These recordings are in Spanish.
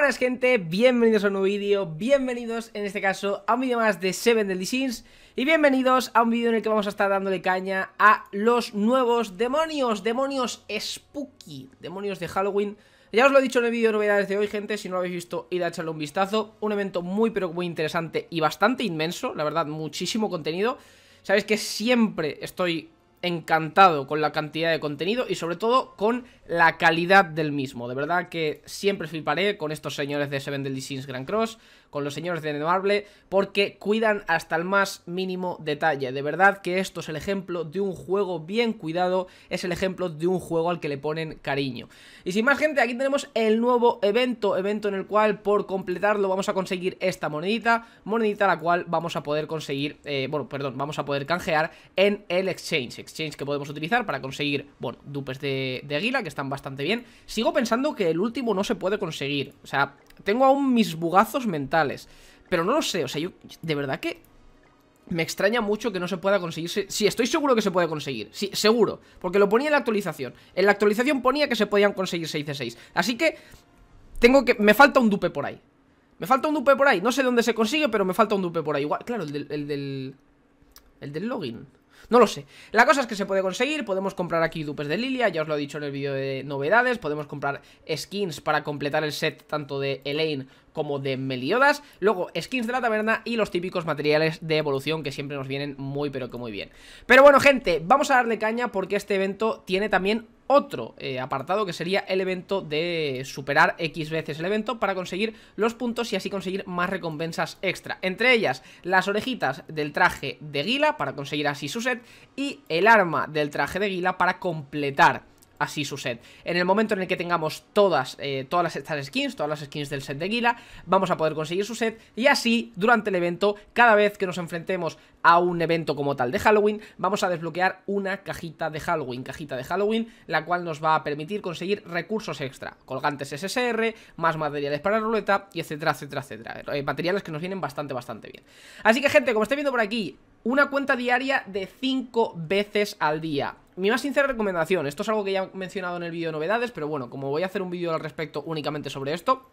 buenas gente, bienvenidos a un nuevo vídeo, bienvenidos en este caso a un vídeo más de Seven Deadly Sins y bienvenidos a un vídeo en el que vamos a estar dándole caña a los nuevos demonios, demonios spooky, demonios de Halloween ya os lo he dicho en el vídeo de novedades de hoy, gente, si no lo habéis visto, id a echarle un vistazo Un evento muy pero muy interesante y bastante inmenso, la verdad, muchísimo contenido Sabéis que siempre estoy encantado con la cantidad de contenido y sobre todo con la calidad del mismo. De verdad que siempre fliparé con estos señores de Seven Deadly Sins Grand Cross con los señores de Noble porque cuidan hasta el más mínimo detalle. De verdad que esto es el ejemplo de un juego bien cuidado, es el ejemplo de un juego al que le ponen cariño. Y sin más gente, aquí tenemos el nuevo evento, evento en el cual por completarlo vamos a conseguir esta monedita, monedita la cual vamos a poder conseguir, eh, bueno, perdón, vamos a poder canjear en el exchange, exchange que podemos utilizar para conseguir, bueno, dupes de, de que están bastante bien. Sigo pensando que el último no se puede conseguir, o sea, tengo aún mis bugazos mentales. Pero no lo sé, o sea, yo... De verdad que... Me extraña mucho que no se pueda conseguir... Sí, estoy seguro que se puede conseguir. Sí, seguro. Porque lo ponía en la actualización. En la actualización ponía que se podían conseguir 6 de 6. Así que... Tengo que... Me falta un dupe por ahí. Me falta un dupe por ahí. No sé dónde se consigue, pero me falta un dupe por ahí. Igual, claro, el del... El del, el del login. No lo sé. La cosa es que se puede conseguir, podemos comprar aquí dupes de Lilia, ya os lo he dicho en el vídeo de novedades, podemos comprar skins para completar el set tanto de Elaine como de Meliodas, luego skins de la taberna y los típicos materiales de evolución que siempre nos vienen muy pero que muy bien. Pero bueno gente, vamos a darle caña porque este evento tiene también otro eh, apartado que sería el evento de superar X veces el evento para conseguir los puntos y así conseguir más recompensas extra. Entre ellas, las orejitas del traje de Gila para conseguir así su set y el arma del traje de Gila para completar así su set. En el momento en el que tengamos todas, eh, estas skins, todas las skins del set de Gila, vamos a poder conseguir su set y así durante el evento, cada vez que nos enfrentemos a un evento como tal de Halloween, vamos a desbloquear una cajita de Halloween, cajita de Halloween, la cual nos va a permitir conseguir recursos extra, colgantes SSR, más materiales para la ruleta y etcétera, etcétera, etcétera. Eh, materiales que nos vienen bastante, bastante bien. Así que gente, como estáis viendo por aquí, una cuenta diaria de 5 veces al día mi más sincera recomendación, esto es algo que ya he mencionado en el vídeo de novedades, pero bueno, como voy a hacer un vídeo al respecto únicamente sobre esto,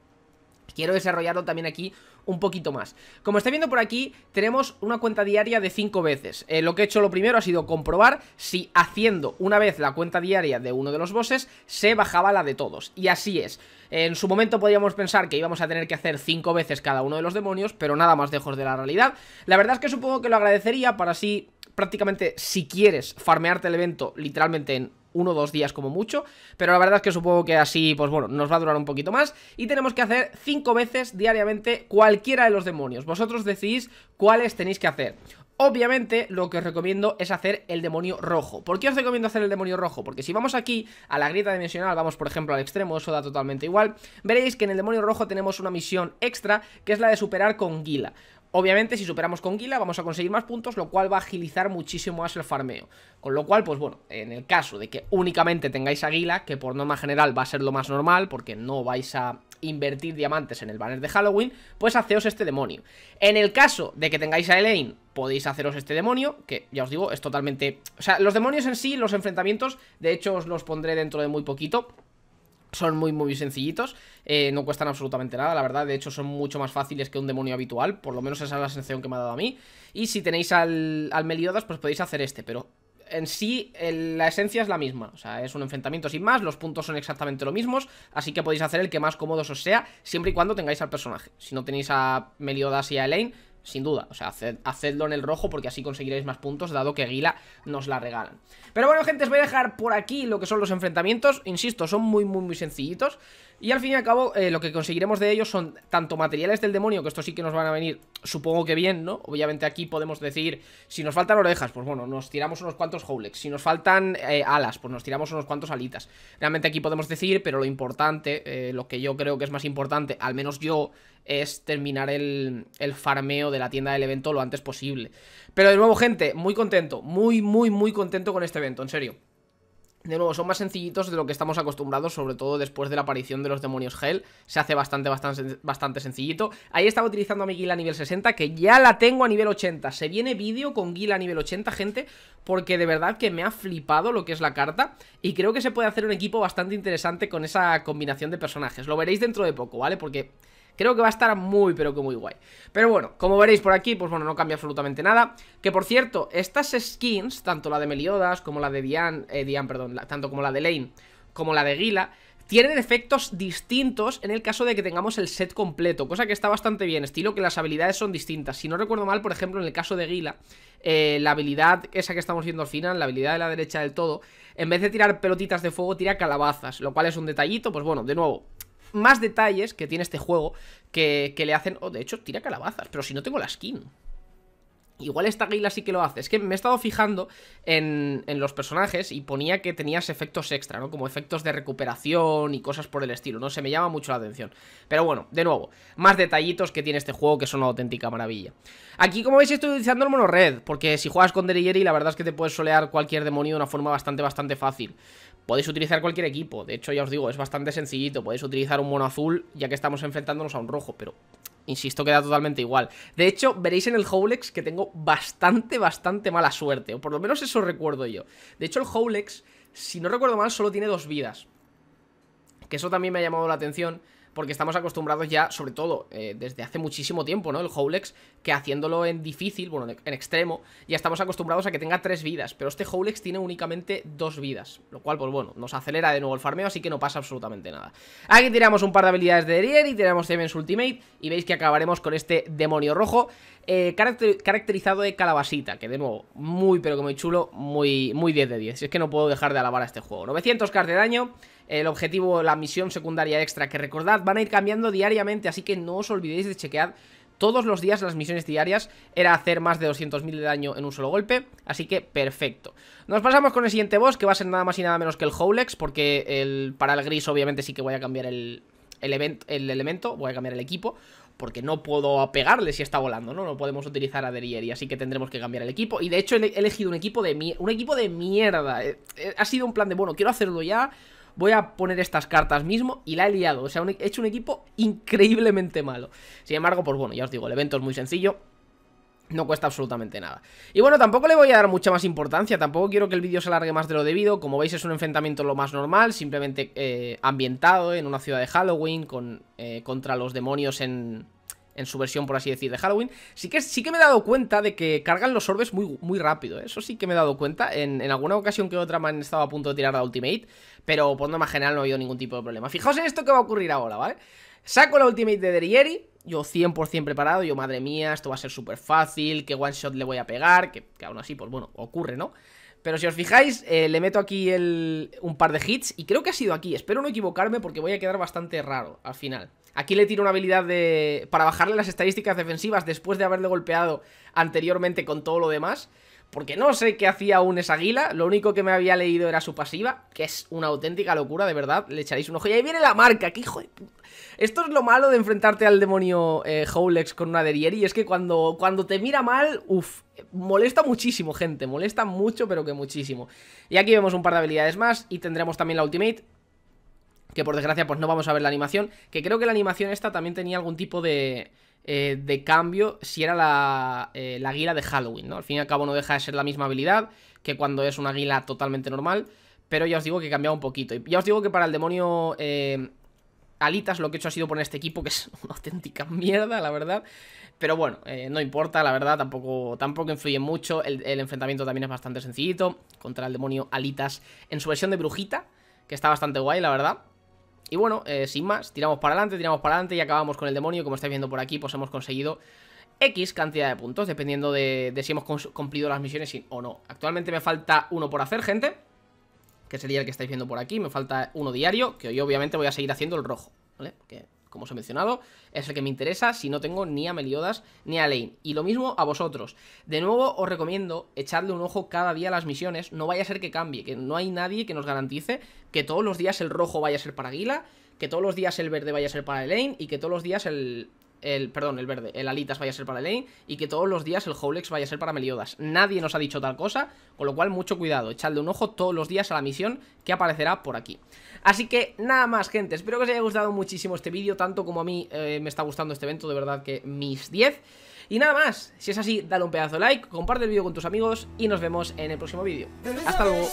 quiero desarrollarlo también aquí un poquito más. Como estáis viendo por aquí, tenemos una cuenta diaria de 5 veces. Eh, lo que he hecho lo primero ha sido comprobar si haciendo una vez la cuenta diaria de uno de los bosses, se bajaba la de todos. Y así es. En su momento podíamos pensar que íbamos a tener que hacer 5 veces cada uno de los demonios, pero nada más lejos de la realidad. La verdad es que supongo que lo agradecería para así prácticamente si quieres farmearte el evento literalmente en uno o dos días como mucho, pero la verdad es que supongo que así, pues bueno, nos va a durar un poquito más y tenemos que hacer cinco veces diariamente cualquiera de los demonios. Vosotros decidís cuáles tenéis que hacer. Obviamente lo que os recomiendo es hacer el demonio rojo ¿Por qué os recomiendo hacer el demonio rojo? Porque si vamos aquí a la grieta dimensional, vamos por ejemplo al extremo, eso da totalmente igual Veréis que en el demonio rojo tenemos una misión extra que es la de superar con Gila Obviamente, si superamos con Gila, vamos a conseguir más puntos, lo cual va a agilizar muchísimo más el farmeo. Con lo cual, pues bueno, en el caso de que únicamente tengáis a Gila, que por norma general va a ser lo más normal, porque no vais a invertir diamantes en el banner de Halloween, pues haceos este demonio. En el caso de que tengáis a Elaine, podéis haceros este demonio, que ya os digo, es totalmente... O sea, los demonios en sí, los enfrentamientos, de hecho os los pondré dentro de muy poquito son muy muy sencillitos, eh, no cuestan absolutamente nada, la verdad, de hecho son mucho más fáciles que un demonio habitual, por lo menos esa es la sensación que me ha dado a mí, y si tenéis al, Meliodas pues podéis hacer este, pero en sí la esencia es la misma, o sea, es un enfrentamiento sin más, los puntos son exactamente los mismos, así que podéis hacer el que más cómodo os sea, siempre y cuando tengáis al personaje. Si no tenéis a Meliodas y a Elaine, sin duda. O sea, hacedlo en el rojo porque así conseguiréis más puntos, dado que Gila nos la regalan. Pero bueno, gente, os voy a dejar por aquí lo que son los enfrentamientos. Insisto, son muy, muy, muy sencillitos. Y al fin y al cabo, eh, lo que conseguiremos de ellos son tanto materiales del demonio, que esto sí que nos van a venir, supongo que bien, ¿no? Obviamente aquí podemos decir, si nos faltan orejas, pues bueno, nos tiramos unos cuantos Howlex. Si nos faltan eh, alas, pues nos tiramos unos cuantos alitas. Realmente aquí podemos decir, pero lo importante, eh, lo que yo creo que es más importante, al menos yo, es terminar el, farmeo de la tienda del evento lo antes posible. Pero de nuevo, gente, muy contento, muy, muy, muy contento con este evento, en serio. De nuevo, son más sencillitos de lo que estamos acostumbrados, sobre todo después de la aparición de los demonios Hell. Se hace bastante, bastante, bastante sencillito. Ahí estaba utilizando a mi guila a nivel 60, que ya la tengo a nivel 80. Se viene vídeo con guila a nivel 80, gente, porque de verdad que me ha flipado lo que es la carta. Y creo que se puede hacer un equipo bastante interesante con esa combinación de personajes. Lo veréis dentro de poco, ¿vale? Porque Creo que va a estar muy, pero que muy guay. Pero bueno, como veréis por aquí, pues bueno, no cambia absolutamente nada. Que por cierto, estas skins, tanto la de Meliodas como la de Dian eh, Dian, perdón, tanto como la de Lane, como la de Gila, tienen efectos distintos en el caso de que tengamos el set completo, cosa que está bastante bien, estilo que las habilidades son distintas. Si no recuerdo mal, por ejemplo, en el caso de Gila, eh, la habilidad esa que estamos viendo al final, la habilidad de la derecha del todo, en vez de tirar pelotitas de fuego, tira calabazas, lo cual es un detallito, pues bueno, de nuevo, más detalles que tiene este juego que, que le hacen... Oh, de hecho, tira calabazas, pero si no tengo la skin. Igual esta guila sí que lo hace. Es que me he estado fijando en, en, los personajes y ponía que tenías efectos extra, ¿no? Como efectos de recuperación y cosas por el estilo. No se me llama mucho la atención. Pero bueno, de nuevo, más detallitos que tiene este juego que son una auténtica maravilla. Aquí, como veis, estoy utilizando el mono red. Porque si juegas con Derigeri, la verdad es que te puedes solear cualquier demonio de una forma bastante, bastante fácil. Podéis utilizar cualquier equipo. De hecho, ya os digo, es bastante sencillito. Podéis utilizar un mono azul, ya que estamos enfrentándonos a un rojo. Pero insisto, queda totalmente igual. De hecho, veréis en el Howlex que tengo bastante, bastante mala suerte, o por lo menos eso recuerdo yo. De hecho, el Howlex, si no recuerdo mal, solo tiene dos vidas. Que eso también me ha llamado la atención, porque estamos acostumbrados ya, sobre todo eh, desde hace muchísimo tiempo, ¿no? El Howlex, que haciéndolo en difícil, bueno, en extremo, ya estamos acostumbrados a que tenga tres vidas, pero este Howlex tiene únicamente dos vidas, lo cual, pues bueno, nos acelera de nuevo el farmeo, así que no pasa absolutamente nada. Aquí tiramos un par de habilidades de Dier y tiramos también su ultimate, y veis que acabaremos con este demonio rojo, eh, caracterizado de calabasita, que de nuevo, muy pero que muy chulo, muy, muy 10 de 10, es que no puedo dejar de alabar a este juego. 900k de daño el objetivo, la misión secundaria extra, que recordad, van a ir cambiando diariamente, así que no os olvidéis de chequear todos los días las misiones diarias era hacer más de 200.000 de daño en un solo golpe, así que perfecto. Nos pasamos con el siguiente boss, que va a ser nada más y nada menos que el Howlex, porque el, para el gris obviamente sí que voy a cambiar el, el elemento, voy a cambiar el equipo, porque no puedo pegarle si está volando, ¿no? No podemos utilizar a Derieri, así que tendremos que cambiar el equipo. Y de hecho he elegido un equipo de, un equipo de mierda. Eh, eh, ha sido un plan de, bueno, quiero hacerlo ya voy a poner estas cartas mismo y la he liado. O sea, e, he hecho un equipo increíblemente malo. Sin embargo, pues bueno, ya os digo, el evento es muy sencillo. No cuesta absolutamente nada. Y bueno, tampoco le voy a dar mucha más importancia, tampoco quiero que el vídeo se alargue más de lo debido. Como veis es un enfrentamiento lo más normal, simplemente eh, ambientado en una ciudad de Halloween, con, eh, contra los demonios en, en su versión, por así decir, de Halloween. Sí que, sí que me he dado cuenta de que cargan los orbes muy, muy rápido, ¿eh? eso sí que me he dado cuenta. En, alguna ocasión que otra me han estado a punto de tirar la Ultimate, pero por más general no ha habido ningún tipo de problema. Fijaos en esto que va a ocurrir ahora, ¿vale? Saco la Ultimate de Derieri, yo 100% preparado, yo madre mía, esto va a ser súper fácil, qué one shot le voy a pegar, que, aún así, pues bueno, ocurre, ¿no? Pero si os fijáis, eh, le meto aquí un par de hits y creo que ha sido aquí. Espero no equivocarme porque voy a quedar bastante raro al final. Aquí le tiro una habilidad de... para bajarle las estadísticas defensivas después de haberle golpeado anteriormente con todo lo demás. Porque no sé qué hacía aún esa águila, lo único que me había leído era su pasiva, que es una auténtica locura, de verdad, le echaréis un ojo. Y ahí viene la marca, qué hijo de Esto es lo malo de enfrentarte al demonio eh, Holex con una Derieri, y es que cuando, cuando te mira mal, uff, molesta muchísimo, gente, molesta mucho, pero que muchísimo. Y aquí vemos un par de habilidades más, y tendremos también la ultimate, que por desgracia pues no vamos a ver la animación, que creo que la animación esta también tenía algún tipo de, eh, de cambio si era la, eh, la, guila de Halloween, ¿no? Al fin y al cabo no deja de ser la misma habilidad que cuando es una guila totalmente normal, pero ya os digo que cambiaba un poquito. ya os digo que para el demonio eh, Alitas lo que he hecho ha sido poner este equipo, que es una auténtica mierda, la verdad. Pero bueno, no importa, la verdad, tampoco, tampoco influye mucho. El, el enfrentamiento también es bastante sencillito contra el demonio Alitas en su versión de brujita, que está bastante guay, la verdad. Y bueno, eh, sin más, tiramos para adelante, tiramos para adelante y acabamos con el demonio. Como estáis viendo por aquí, pues hemos conseguido X cantidad de puntos, dependiendo de, si hemos cumplido las misiones o no. Actualmente me falta uno por hacer, gente, que sería el que estáis viendo por aquí. Me falta uno diario, que hoy obviamente voy a seguir haciendo el rojo, ¿vale? Que como os he mencionado, es el que me interesa si no tengo ni a Meliodas ni a Lane. Y lo mismo a vosotros. De nuevo, os recomiendo echarle un ojo cada día a las misiones, no vaya a ser que cambie, que no hay nadie que nos garantice que todos los días el rojo vaya a ser para Aguila, que todos los días el verde vaya a ser para Elaine y que todos los días el, el, perdón, el verde, el Alitas vaya a ser para Lane y que todos los días el Howlex vaya a ser para Meliodas. Nadie nos ha dicho tal cosa, con lo cual mucho cuidado, echadle un ojo todos los días a la misión que aparecerá por aquí. Así que nada más gente, espero que os haya gustado muchísimo este vídeo, tanto como a mí eh, me está gustando este evento, de verdad que mis 10. Y nada más, si es así, dale un pedazo de like, comparte el vídeo con tus amigos y nos vemos en el próximo vídeo. Hasta luego.